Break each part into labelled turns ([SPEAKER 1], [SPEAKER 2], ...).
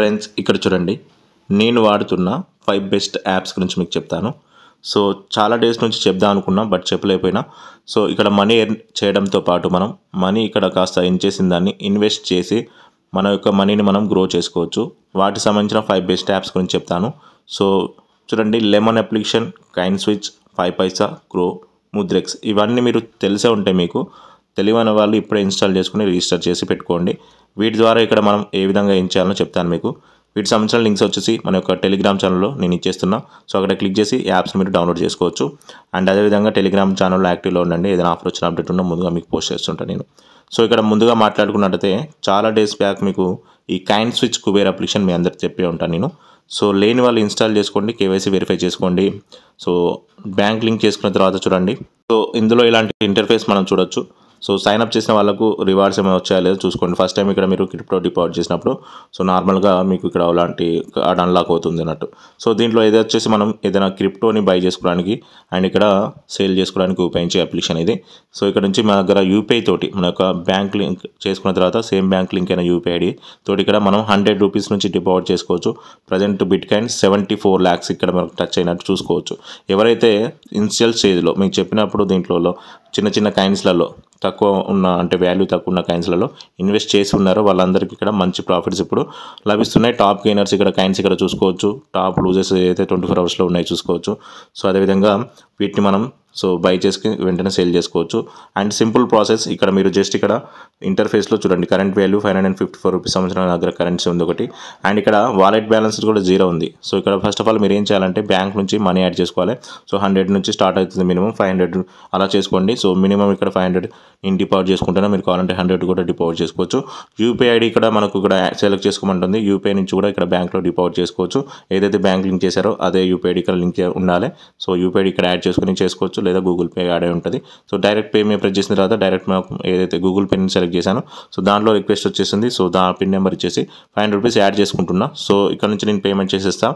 [SPEAKER 1] friends ఇక్కడ చూడండి నేను వాడుతున్న ఫైవ్ బెస్ట్ యాప్స్ గురించి మీకు చెప్తాను సో చాలా డేస్ నుంచి చెప్దాం అనుకున్నా బట్ చెప్పలేకపోయినా సో ఇక్కడ మనీ ఎర్న్ చేయడంతో పాటు మనం మనీ ఇక్కడ కాస్త ఎన్ చేసిన దాన్ని ఇన్వెస్ట్ చేసి మన యొక్క మనీని మనం గ్రో చేసుకోవచ్చు వాటికి సంబంధించిన ఫైవ్ బెస్ట్ యాప్స్ గురించి చెప్తాను సో చూడండి Lemon application CoinSwitch five paisa Groww Mudrex ఇవన్నీ మీరు తెలిసే ఉంటాయి మీకు తెలివైన వాళ్ళు ఇప్పుడే ఇన్స్టాల్ చేసుకుని రిజిస్టర్ చేసి పెట్టుకోండి వీటి ద్వారా ఇక్కడ మనం ఏ విధంగా ఏం చేయాలో చెప్తాను మీకు వీటికి సంబంధించిన లింక్స్ వచ్చేసి మన యొక్క టెలిగ్రామ్ ఛానల్లో నేను ఇచ్చేస్తున్నా సో అక్కడ క్లిక్ చేసి యాప్స్ మీరు డౌన్లోడ్ చేసుకోవచ్చు అండ్ అదేవిధంగా టెలిగ్రామ్ ఛానల్లో యాక్టివ్లో ఉండండి ఏదైనా ఆఫర్ వచ్చిన అప్డేట్ ఉన్నా ముందుగా మీకు పోస్ట్ చేస్తుంటాను నేను సో ఇక్కడ ముందుగా మాట్లాడుకున్నట్టయితే చాలా డేస్ బ్యాక్ మీకు ఈ కైండ్ స్విచ్ కుబేర్ అప్లికేషన్ మీ అందరికీ చెప్పే ఉంటాను నేను సో లేని వాళ్ళు ఇన్స్టాల్ చేసుకోండి కేవైసీ వెరిఫై చేసుకోండి సో బ్యాంక్ లింక్ చేసుకున్న తర్వాత చూడండి సో ఇందులో ఇలాంటి ఇంటర్ఫేస్ మనం చూడొచ్చు సో సైన్ అప్ చేసిన వాళ్ళకు రివార్డ్స్ ఏమైనా వచ్చాయో లేదా చూసుకోండి ఫస్ట్ టైం ఇక్కడ మీరు క్రిప్టో డిపాజిట్ చేసినప్పుడు సో నార్మల్గా మీకు ఇక్కడ అలాంటి కార్డ్ అన్లాక్ అవుతుంది అన్నట్టు సో దీంట్లో ఏదో వచ్చేసి మనం ఏదైనా క్రిప్టోని బై చేసుకోవడానికి అండ్ ఇక్కడ సేల్ చేసుకోవడానికి ఉపయోగించే అప్లికేషన్ ఇది సో ఇక్కడ నుంచి మన దగ్గర యూపీఐ తోటి మన యొక్క బ్యాంక్ లింక్ చేసుకున్న తర్వాత సేమ్ బ్యాంక్ లింక్ అయిన యూపీఐ ఐడి తోటి ఇక్కడ మనం హండ్రెడ్ రూపీస్ నుంచి డిపాజిట్ చేసుకోవచ్చు present bitcoin seventy four lakhs ఇక్కడ మనకు టచ్ అయినట్టు చూసుకోవచ్చు ఎవరైతే ఇన్షియల్ స్టేజ్లో మీకు చెప్పినప్పుడు దీంట్లో చిన్న చిన్న కాయిన్స్లలో తక్కువ ఉన్న అంటే వాల్యూ తక్కువ ఉన్న కాయిన్స్లలో ఇన్వెస్ట్ చేసి ఉన్నారో వాళ్ళందరికీ ఇక్కడ మంచి ప్రాఫిట్స్ ఇప్పుడు లభిస్తున్నాయి టాప్ గెయినర్స్ ఇక్కడ కాయిన్స్ ఇక్కడ చూసుకోవచ్చు టాప్ లూజెస్ అయితే ట్వంటీ ఫోర్ అవర్స్లో ఉన్నాయి చూసుకోవచ్చు సో అదేవిధంగా వీటిని మనం సో బై చేసుకుని వెంటనే సేల్ చేసుకోవచ్చు అండ్ సింపుల్ ప్రాసెస్ ఇక్కడ మీరు జస్ట్ ఇక్కడ ఇంటర్ఫేస్లో చూడండి current value five hundred and fifty four rupees సంవత్సరాల దగ్గర కరెన్సీ ఉంది ఒకటి అండ్ ఇక్కడ వాలెట్ బ్యాలెన్స్ కూడా జీరో ఉంది సో ఇక్కడ ఫస్ట్ ఆఫ్ ఆల్ మీరు ఏం చేయాలంటే బ్యాంక్ నుంచి మనీ యాడ్ చేసుకోవాలి సో హండ్రెడ్ నుంచి స్టార్ట్ అవుతుంది మినిమం ఫైవ్ హండ్రెడ్ అలా చేసుకోండి సో మినిమం ఇక్కడ ఫైవ్ హండ్రెడ్ నేను డిపాజిట్ చేసుకుంటున్నా మీరు కావాలంటే హండ్రెడ్ కూడా డిపాజిట్ చేసుకోవచ్చు యూపీఐ ఐడి ఇక్కడ మనకు ఇక్కడ సెలెక్ట్ చేసుకోమంటుంది యూపీఐ నుంచి కూడా ఇక్కడ బ్యాంక్లో డిపాజిట్ చేసుకోవచ్చు ఏదైతే బ్యాంక్ లింక్ చేశారో అదే యూపీఐ ఇక్కడ లింక్ ఉండాలి సో యూపీఐడి ఇక్కడ యాడ్ చేసుకుని చేసుకోవచ్చు చేసుకోవచ్చు లేదా గూగుల్ పే యాడ్ అయి ఉంటుంది సో డైరెక్ట్ పే మేము ప్రెస్ చేసిన తర్వాత డైరెక్ట్ మేము ఏదైతే గూగుల్ పేని సెలెక్ట్ చేశాను సో దాంట్లో రిక్వెస్ట్ వచ్చేసింది సో దా పిన్ నెంబర్ ఇచ్చేసి ఫైవ్ హండ్రెడ్ రూపీస్ యాడ్ చేసుకుంటున్నా సో ఇక్కడ నుంచి నేను పేమెంట్ చేసేస్తా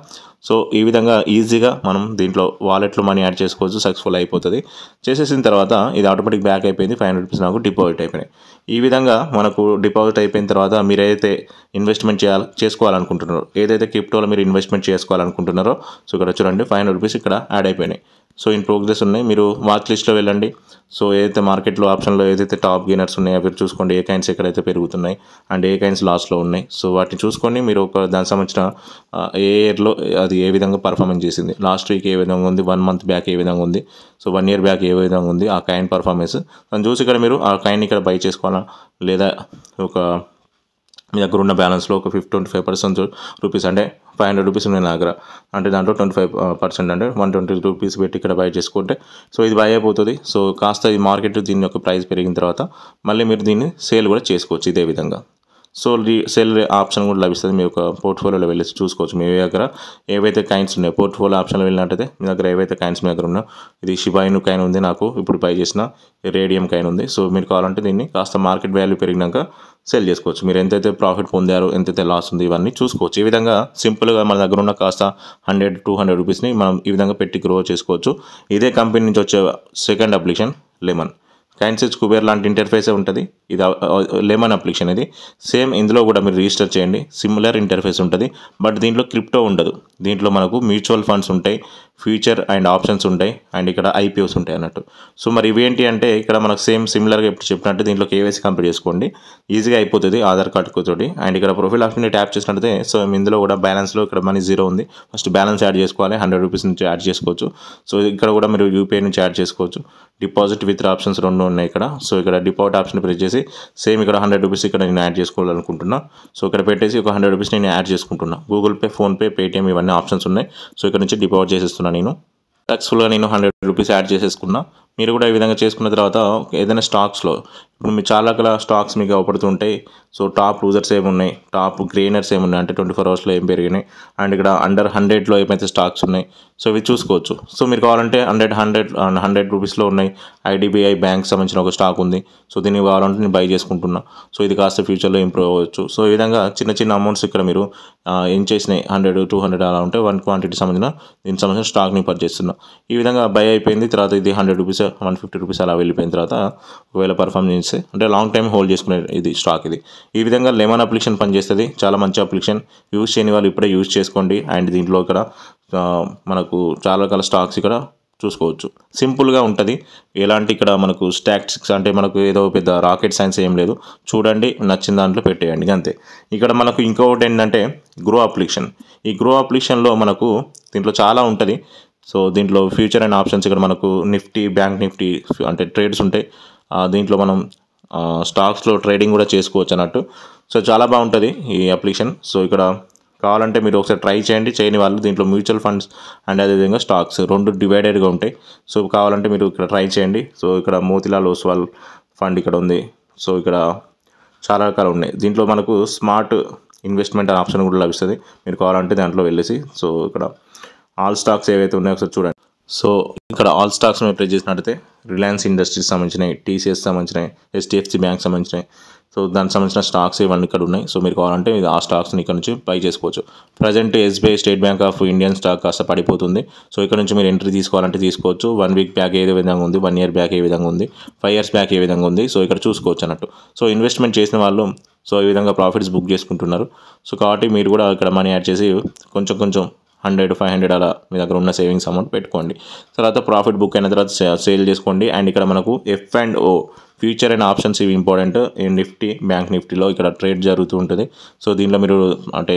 [SPEAKER 1] సో ఈ విధంగా ఈజీగా మనం దీంట్లో వాలెట్లో మనీ యాడ్ చేసుకోవచ్చు సక్సెస్ఫుల్ అయిపోతుంది చేసేసిన తర్వాత ఇది ఆటోమేటిక్ బ్యాక్ అయిపోయింది ఫైవ్ హండ్రెడ్ రూపీస్ నాకు డిపాజిట్ అయిపోయినాయి ఈ విధంగా మనకు డిపాజిట్ అయిపోయిన తర్వాత మీరు ఏదైతే ఇన్వెస్ట్మెంట్ చేయాలి చేసుకోవాలనుకుంటున్నారో ఏదైతే క్రిప్టోలో మీరు ఇన్వెస్ట్మెంట్ చేసుకోవాలనుకుంటున్నారో సో ఇక్కడ చూడండి ఫైవ్ హండ్రెడ్ రూపీస్ ఇక్కడ యాడ్ అయిపోయినాయి సో ఇన్ ప్రోగ్రెస్ ఉన్నాయి మీరు వాచ్ లిస్ట్లో వెళ్ళండి సో ఏదైతే మార్కెట్లో ఆప్షన్లో ఏదైతే టాప్ గెయినర్స్ ఉన్నాయో మీరు చూసుకోండి ఏ కైన్స్ ఎక్కడైతే పెరుగుతున్నాయి అండ్ ఏ కైన్స్ లాస్లో ఉన్నాయి సో వాటిని చూసుకొని మీరు ఒక దానికి సంబంధించిన ఏ ఇయర్లో అది ఏ విధంగా పర్ఫార్మెన్స్ చేసింది లాస్ట్ వీక్ ఏ విధంగా ఉంది వన్ మంత్ బ్యాక్ ఏ విధంగా ఉంది సో వన్ ఇయర్ బ్యాక్ ఏ విధంగా ఉంది ఆ కైన్ పర్ఫార్మెన్స్ దాన్ని చూసి ఇక్కడ మీరు ఆ కైన్ ఇక్కడ బై చేసుకోవాలా లేదా ఒక మీ దగ్గర ఉన్న బ్యాలెన్స్లో ఒక fifty twenty five percent rupees అంటే ఫైవ్ హండ్రెడ్ రూపీస్ ఉన్నాయి నా దగ్గర అంటే దాంట్లో ట్వంటీ ఫైవ్ పర్సెంట్ అంటే వన్ ట్వంటీ రూపీస్ పెట్టి ఇక్కడ బై చేసుకుంటే సో ఇది బై అయిపోతుంది సో కాస్త ఈ మార్కెట్ దీని యొక్క ప్రైస్ పెరిగిన తర్వాత మళ్ళీ మీరు దీన్ని సేల్ కూడా చేసుకోవచ్చు ఇదే విధంగా సో సెల్ ఆప్షన్ కూడా లభిస్తుంది మీ యొక్క పోర్ట్ఫోలియోలో వెళ్ళి చూసుకోవచ్చు మీ దగ్గర ఏవైతే కైన్స్ ఉన్నాయో పోర్ట్ఫోలియో ఆప్షన్లో వెళ్ళినట్టయితే మీ దగ్గర ఏవైతే కైన్స్ మీ దగ్గర ఉన్నాయో ఇది షిబాయిను కైన్ ఉంది నాకు ఇప్పుడు బై చేసిన రేడియం కైన్ ఉంది సో మీరు కావాలంటే దీన్ని కాస్త మార్కెట్ వాల్యూ పెరిగినాక సెల్ చేసుకోవచ్చు మీరు ఎంతైతే ప్రాఫిట్ పొందారు ఎంతైతే లాస్ ఉంది ఇవన్నీ చూసుకోవచ్చు ఈ విధంగా సింపుల్గా మన దగ్గర ఉన్న కాస్త హండ్రెడ్ టూ హండ్రెడ్ రూపీస్ని మనం ఈ విధంగా పెట్టి గ్రో చేసుకోవచ్చు ఇదే కంపెనీ నుంచి వచ్చే సెకండ్ అప్లికేషన్ లెమన్ కైన్సిస్ కుబేర్ లాంటి ఇంటర్ఫేసే ఉంటుంది ఇది లెమన్ అప్లికేషన్ ఇది సేమ్ ఇందులో కూడా మీరు రిజిస్టర్ చేయండి సిమిలర్ ఇంటర్ఫేస్ ఉంటుంది బట్ దీంట్లో క్రిప్టో ఉండదు దీంట్లో మనకు మ్యూచువల్ ఫండ్స్ ఉంటాయి ఫ్యూచర్ అండ్ ఆప్షన్స్ ఉంటాయి అండ్ ఇక్కడ ఐపీఓస్ ఉంటాయి అన్నట్టు సో మరి ఇవేంటి అంటే ఇక్కడ మనకు సేమ్ సిమిలర్గా ఇప్పుడు చెప్పినట్టు దీంట్లో కేవైసీ కంప్లీట్ చేసుకోండి ఈజీగా అయిపోతుంది ఆధార్ కార్డు తోటి అండ్ ఇక్కడ ప్రొఫైల్ ఆప్షన్ ట్యాప్ చేసినట్టే సో ఇందులో కూడా బ్యాలెన్స్లో ఇక్కడ మనీ జీరో ఉంది ఫస్ట్ బ్యాలెన్స్ యాడ్ చేసుకోవాలి హండ్రెడ్ రూపీస్ నుంచి యాడ్ చేసుకోవచ్చు సో ఇక్కడ కూడా మీరు యూపీఐ నుంచి యాడ్ చేసుకోవచ్చు డిపాజిట్ విత్ ఆప్షన్స్ రెండు ఉన్నాయి ఇక్కడ సో ఇక్కడ డిపాజిట్ ఆప్షన్ ప్రెస్ చేసి సేమ్ ఇక్కడ హండ్రెడ్ రూపీస్ ఇక్కడ నేను యాడ్ చేసుకోవాలనుకుంటున్నా సో ఇక్కడ పెట్టేసి ఒక హండ్రెడ్ రూపీస్ నేను యాడ్ చేసుకుంటున్నా గూగుల్ పే ఫోన్పే పేటిఎం ఇవన్నీ ఆప్షన్స్ ఉన్నాయి సో ఇక్కడ నుంచి డిపాజిట్ చేసేస్తున్నాను చేసుకున్నా నేను సక్సెస్ఫుల్గా నేను హండ్రెడ్ రూపీస్ యాడ్ చేసేసుకున్నా మీరు కూడా ఈ విధంగా చేసుకున్న తర్వాత ఏదైనా స్టాక్స్లో ఇప్పుడు మీ చాలా రకాల స్టాక్స్ మీకు అవపడుతుంటాయి సో టాప్ లూజర్స్ ఏమి ఉన్నాయి టాప్ గ్రేనర్స్ ఏమి ఉన్నాయి అంటే ట్వంటీ ఫోర్ అవర్స్లో ఏం పెరిగినాయి అండ్ ఇక్కడ అండర్ హండ్రెడ్లో ఏమైతే స్టాక్స్ ఉన్నాయి సో ఇవి చూసుకోవచ్చు సో మీరు కావాలంటే హండ్రెడ్ హండ్రెడ్ అండ్ హండ్రెడ్ రూపీస్లో ఉన్నాయి ఐడిబిఐ బ్యాంక్ సంబంధించిన ఒక స్టాక్ ఉంది సో దీన్ని కావాలంటే నేను బై చేసుకుంటున్నా సో ఇది కాస్త ఫ్యూచర్లో ఇంప్రూవ్ అవ్వచ్చు సో ఈ విధంగా చిన్న చిన్న అమౌంట్స్ ఇక్కడ మీరు ఏం చేసినాయి హండ్రెడ్ టూ హండ్రెడ్ అలా ఉంటే వన్ క్వాంటిటీ సంబంధించిన దీనికి సంబంధించిన స్టాక్ని పర్చేస్ ఈ విధంగా బై అయిపోయింది తర్వాత ఇది hundred rupees one fifty rupees అలా వెళ్ళిపోయిన తర్వాత ఒకవేళ పర్ఫామ్ ఎక్స్చేంజ్స్ అంటే లాంగ్ టైం హోల్డ్ చేసుకునే ఇది స్టాక్ ఇది ఈ విధంగా లెమన్ అప్లికేషన్ పనిచేస్తుంది చాలా మంచి అప్లికేషన్ యూజ్ చేయని వాళ్ళు ఇప్పుడే యూజ్ చేసుకోండి అండ్ దీంట్లో ఇక్కడ మనకు చాలా రకాల స్టాక్స్ ఇక్కడ చూసుకోవచ్చు సింపుల్గా ఉంటుంది ఎలాంటి ఇక్కడ మనకు స్టాక్స్ అంటే మనకు ఏదో పెద్ద రాకెట్ సైన్స్ ఏం లేదు చూడండి నచ్చిన దాంట్లో పెట్టేయండి అంతే ఇక్కడ మనకు ఇంకొకటి ఏంటంటే గ్రో అప్లికేషన్ ఈ గ్రో అప్లికేషన్లో మనకు దీంట్లో చాలా ఉంటుంది సో దీంట్లో ఫ్యూచర్ అండ్ ఆప్షన్స్ ఇక్కడ మనకు నిఫ్టీ బ్యాంక్ నిఫ్టీ అంటే ట్రేడ్స్ ఉంటాయి దీంట్లో మనం స్టాక్స్లో ట్రేడింగ్ కూడా చేసుకోవచ్చు అన్నట్టు సో చాలా బాగుంటుంది ఈ అప్లికేషన్ సో ఇక్కడ కావాలంటే మీరు ఒకసారి ట్రై చేయండి చేయని వాళ్ళు దీంట్లో మ్యూచువల్ ఫండ్స్ అండ్ అదేవిధంగా స్టాక్స్ రెండు డివైడెడ్గా ఉంటాయి సో కావాలంటే మీరు ఇక్కడ ట్రై చేయండి సో ఇక్కడ మోతిలాల్ ఓస్వాల్ ఫండ్ ఇక్కడ ఉంది సో ఇక్కడ చాలా రకాలు ఉన్నాయి దీంట్లో మనకు స్మార్ట్ ఇన్వెస్ట్మెంట్ అనే ఆప్షన్ కూడా లభిస్తుంది మీరు కావాలంటే దాంట్లో వెళ్ళేసి సో ఇక్కడ ఆల్ స్టాక్స్ ఏవైతే ఉన్నాయో ఒకసారి చూడండి సో ఇక్కడ ఆల్ స్టాక్స్ మేము ప్లే చేసినట్టయితే రిలయన్స్ ఇండస్ట్రీస్ సంబంధించినవి టీసీఎస్ సంబంధించినవి హెచ్డిఎఫ్సి బ్యాంక్ సంబంధించినవి సో దానికి సంబంధించిన స్టాక్స్ ఇవన్నీ ఇక్కడ ఉన్నాయి సో మీరు కావాలంటే ఆ స్టాక్స్ని ఇక్కడ నుంచి బై చేసుకోవచ్చు present SBI State Bank of Indian stock కాస్త పడిపోతుంది సో ఇక్కడ నుంచి మీరు ఎంట్రీ తీసుకోవాలంటే తీసుకోవచ్చు వన్ వీక్ బ్యాక్ ఏ విధంగా ఉంది వన్ ఇయర్ బ్యాక్ ఏ విధంగా ఉంది ఫైవ్ ఇయర్స్ బ్యాక్ ఏ విధంగా ఉంది సో ఇక్కడ చూసుకోవచ్చు అన్నట్టు సో ఇన్వెస్ట్మెంట్ చేసిన వాళ్ళు సో ఈ విధంగా ప్రాఫిట్స్ బుక్ చేసుకుంటున్నారు సో కాబట్టి మీరు కూడా ఇక్కడ మనీ యాడ్ చేసి కొంచెం కొంచెం హండ్రెడ్ ఫైవ్ హండ్రెడ్ అలా మీ దగ్గర ఉన్న సేవింగ్స్ అమౌంట్ పెట్టుకోండి తర్వాత ప్రాఫిట్ బుక్ అయిన తర్వాత సేల్ చేసుకోండి అండ్ ఇక్కడ మనకు F and O future and options ఇవి ఇంపార్టెంట్ నిఫ్టీ బ్యాంక్ నిఫ్టీలో ఇక్కడ ట్రేడ్ జరుగుతూ ఉంటుంది సో దీనిలో మీరు అంటే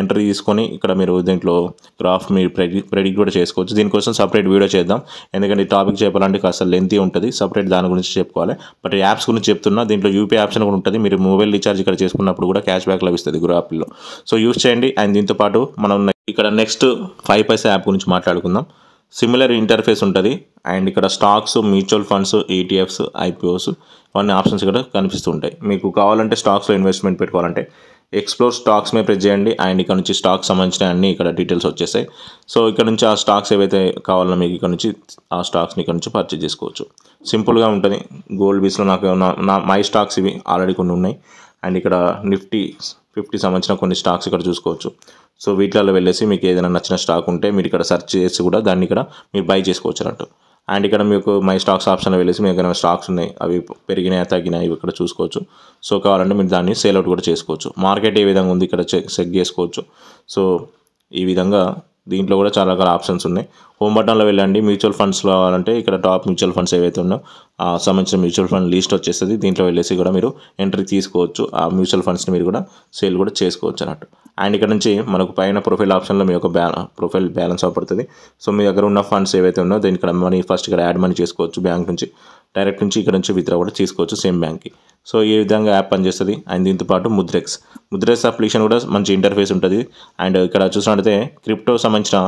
[SPEAKER 1] ఎంట్రీ తీసుకొని ఇక్కడ మీరు దీంట్లో గ్రాఫ్ మీరు ప్రెడిక్ట్ కూడా చేసుకోవచ్చు దీనికోసం సపరేట్ వీడియో చేద్దాం ఎందుకంటే ఈ టాపిక్ చెప్పాలంటే కాస్త లెంతీ ఉంటుంది సపరేట్ దాని గురించి చెప్పుకోవాలి బట్ యాప్స్ గురించి చెప్తున్నా దీంట్లో యూపీఐ ఆప్షన్ కూడా ఉంటుంది మీరు మొబైల్ రీఛార్జ్ ఇక్కడ చేసుకున్నప్పుడు కూడా క్యాష్ బ్యాక్ లభిస్తుంది గురు సో యూస్ చేయండి అండ్ దీంతోపాటు మనం ఇక్కడ నెక్స్ట్ ఫైవ్ పైసా యాప్ గురించి మాట్లాడుకుందాం సిమిలర్ ఇంటర్ఫేస్ ఉంటుంది అండ్ ఇక్కడ stocks mutual funds ETFs IPOs ఇవన్నీ ఆప్షన్స్ ఇక్కడ ఉంటాయి మీకు కావాలంటే స్టాక్స్లో ఇన్వెస్ట్మెంట్ పెట్టుకోవాలంటే ఎక్స్ప్లోర్ స్టాక్స్ మీద ప్రెస్ చేయండి అండ్ ఇక్కడ నుంచి స్టాక్స్ సంబంధించిన అన్ని ఇక్కడ డీటెయిల్స్ వచ్చేసాయి సో ఇక్కడ నుంచి ఆ స్టాక్స్ ఏవైతే కావాలో మీకు ఇక్కడ నుంచి ఆ స్టాక్స్ని ఇక్కడ నుంచి పర్చేజ్ చేసుకోవచ్చు సింపుల్గా ఉంటుంది గోల్డ్ బీస్లో నాకు నా మై స్టాక్స్ ఇవి ఆల్రెడీ కొన్ని ఉన్నాయి అండ్ ఇక్కడ నిఫ్టీ ఫిఫ్టీ సంబంధించిన కొన్ని స్టాక్స్ ఇక్కడ చూసుకోవచ్చు సో వీటిలలో వెళ్ళేసి మీకు ఏదైనా నచ్చిన స్టాక్ ఉంటే మీరు ఇక్కడ సర్చ్ చేసి కూడా దాన్ని ఇక్కడ మీరు బై చేసుకోవచ్చు అన్నట్టు అండ్ ఇక్కడ మీకు మై స్టాక్స్ ఆప్షన్ వెళ్ళేసి మీకు స్టాక్స్ ఉన్నాయి అవి పెరిగినాయా తగ్గినాయి ఇవి ఇక్కడ చూసుకోవచ్చు సో కావాలంటే మీరు దాన్ని సేల్ అవుట్ కూడా చేసుకోవచ్చు మార్కెట్ ఏ విధంగా ఉంది ఇక్కడ చెక్ చెక్ చేసుకోవచ్చు సో ఈ విధంగా దీంట్లో కూడా చాలా రకాల ఆప్షన్స్ ఉన్నాయి హోమ్ బటన్లో వెళ్ళండి మ్యూచువల్ ఫండ్స్లో కావాలంటే ఇక్కడ టాప్ మ్యూచువల్ ఫండ్స్ ఏవైతే ఉన్నాయో సంబంధించిన మ్యూచువల్ ఫండ్ లిస్ట్ వచ్చేస్తుంది దీంట్లో వెళ్ళేసి కూడా మీరు ఎంట్రీ తీసుకోవచ్చు ఆ మ్యూచువల్ ఫండ్స్ని మీరు కూడా సేల్ కూడా చేసుకోవచ్చు అన్నట్టు అండ్ ఇక్కడ నుంచి మనకు పైన ప్రొఫైల్ ఆప్షన్లో మీ యొక్క ప్రొఫైల్ బ్యాలెన్స్ అవపడుతుంది సో మీ దగ్గర ఉన్న ఫండ్స్ ఏవైతే ఉన్నాయో దీనికి ఇక్కడ మనీ ఫస్ట్ ఇక్కడ యాడ్ మనీ చేసుకోవచ్చు బ్యాంక్ నుంచి డైరెక్ట్ నుంచి ఇక్కడ నుంచి విత్డ్రా కూడా తీసుకోవచ్చు సేమ్ బ్యాంక్కి సో ఏ విధంగా యాప్ పనిచేస్తుంది అండ్ దీంతో పాటు ముద్రెక్స్ ముద్రెక్స్ అప్లికేషన్ కూడా మంచి ఇంటర్ఫేస్ ఉంటుంది అండ్ ఇక్కడ చూసినట్లయితే క్రిప్టో సంబంధించిన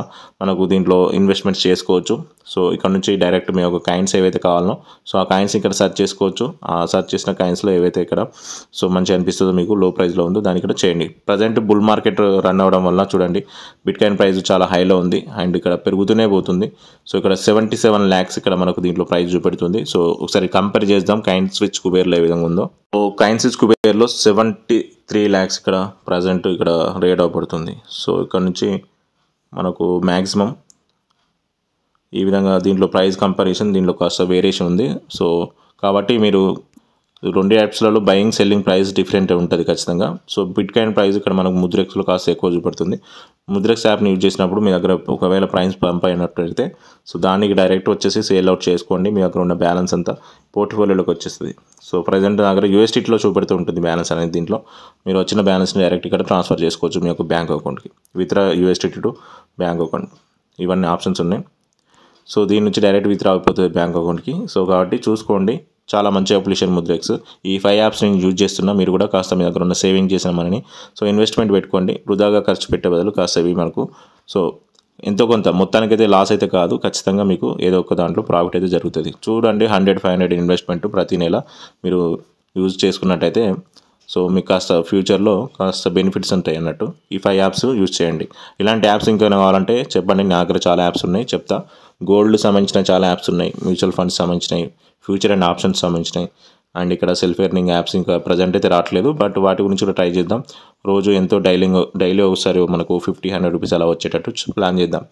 [SPEAKER 1] మనకు దీంట్లో ఇన్వెస్ట్మెంట్స్ చేసుకోవచ్చు సో ఇక్కడ నుంచి డైరెక్ట్ మీ యొక్క కాయిన్స్ ఏవైతే కావాలనో సో ఆ కాయిన్స్ ఇక్కడ సర్చ్ చేసుకోవచ్చు ఆ సర్చ్ చేసిన కాయిన్స్లో ఏవైతే ఇక్కడ సో మంచి అనిపిస్తుందో మీకు లో ప్రైస్లో ఉందో దాన్ని ఇక్కడ చేయండి ప్రజెంట్ బుల్ మార్కెట్ రన్ అవ్వడం వల్ల చూడండి బిట్ కాయిన్ ప్రైస్ చాలా హైలో ఉంది అండ్ ఇక్కడ పెరుగుతూనే పోతుంది సో ఇక్కడ సెవెంటీ సెవెన్ ల్యాక్స్ ఇక్కడ మనకు దీంట్లో ప్రైస్ చూపెడుతుంది సో ఒకసారి కంపేర్ చేద్దాం కైన్ స్విచ్ కుబేర్లో ఏ విధంగా ఉందో సో కైన్ స్విచ్ కుబేర్లో సెవెంటీ త్రీ ల్యాక్స్ ఇక్కడ ప్రజెంట్ ఇక్కడ రేట్ అవబడుతుంది సో ఇక్కడ నుంచి మనకు మ్యాక్సిమం ఈ విధంగా దీంట్లో ప్రైస్ కంపారిజన్ దీంట్లో కాస్త వేరియేషన్ ఉంది సో కాబట్టి మీరు రెండు యాప్స్లలో బయింగ్ సెల్లింగ్ ప్రైస్ డిఫరెంట్ ఉంటుంది ఖచ్చితంగా సో బిట్ కాయిన్ ప్రైస్ ఇక్కడ మనకు ముద్రెక్స్లో కాస్త ఎక్కువ చూపడుతుంది ముద్రెక్స్ యాప్ని యూజ్ చేసినప్పుడు మీ దగ్గర ఒకవేళ ప్రైస్ పంప్ అయినట్టయితే సో దానికి డైరెక్ట్ వచ్చేసి సేల్ అవుట్ చేసుకోండి మీ దగ్గర ఉన్న బ్యాలెన్స్ అంతా పోర్ట్ఫోలియోలోకి వచ్చేస్తుంది సో ప్రజెంట్ దగ్గర యూఎస్టీలో చూపెడుతూ ఉంటుంది బ్యాలెన్స్ అనేది దీంట్లో మీరు వచ్చిన బ్యాలెన్స్ని డైరెక్ట్ ఇక్కడ ట్రాన్స్ఫర్ చేసుకోవచ్చు మీ యొక్క బ్యాంక్ అకౌంట్కి withdraw USDT to bank account ఇవన్నీ ఆప్షన్స్ ఉన్నాయి సో దీని నుంచి డైరెక్ట్ విత్డ్రా అయిపోతుంది బ్యాంక్ అకౌంట్కి సో కాబట్టి చూసుకోండి చాలా మంచి అప్లికేషన్ ముద్రెక్స్ ఈ ఫైవ్ యాప్స్ నేను యూజ్ చేస్తున్నా మీరు కూడా కాస్త మీ దగ్గర ఉన్న సేవింగ్ చేసిన మనని సో ఇన్వెస్ట్మెంట్ పెట్టుకోండి వృధాగా ఖర్చు పెట్టే బదులు కాస్త ఇవి మనకు సో ఎంతో కొంత మొత్తానికైతే లాస్ అయితే కాదు ఖచ్చితంగా మీకు ఏదో ఒక దాంట్లో ప్రాఫిట్ అయితే జరుగుతుంది చూడండి హండ్రెడ్ ఫైవ్ హండ్రెడ్ ఇన్వెస్ట్మెంట్ ప్రతి నెల మీరు యూజ్ చేసుకున్నట్టయితే సో మీకు కాస్త ఫ్యూచర్లో కాస్త బెనిఫిట్స్ ఉంటాయి అన్నట్టు ఈ ఫైవ్ యాప్స్ యూజ్ చేయండి ఇలాంటి యాప్స్ ఇంకేమైనా కావాలంటే చెప్పండి నా దగ్గర చాలా యాప్స్ ఉన్నాయి చెప్తా గోల్డ్ సంబంధించిన చాలా యాప్స్ ఉన్నాయి మ్యూచువల్ ఫండ్స్ సంబంధించినవి ఫ్యూచర్ అండ్ ఆప్షన్స్ సంబంధించినవి అండ్ ఇక్కడ సెల్ఫ్ ఎర్నింగ్ యాప్స్ ఇంకా ప్రజెంట్ అయితే రావట్లేదు బట్ వాటి గురించి కూడా ట్రై చేద్దాం రోజు ఎంతో డైలింగ్ డైలీ ఒకసారి మనకు ఫిఫ్టీ హండ్రెడ్ రూపీస్ అలా వచ్చేటట్టు ప్లాన్ చేద్దాం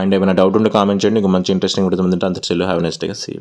[SPEAKER 1] అండ్ ఏమైనా డౌట్ ఉంటే కామెంట్ చేయండి ఇంకా మంచి ఇంట్రెస్టింగ్ ఉంటుంది అంత సెల్ హ్యావ్ నెక్స్ట్ సీ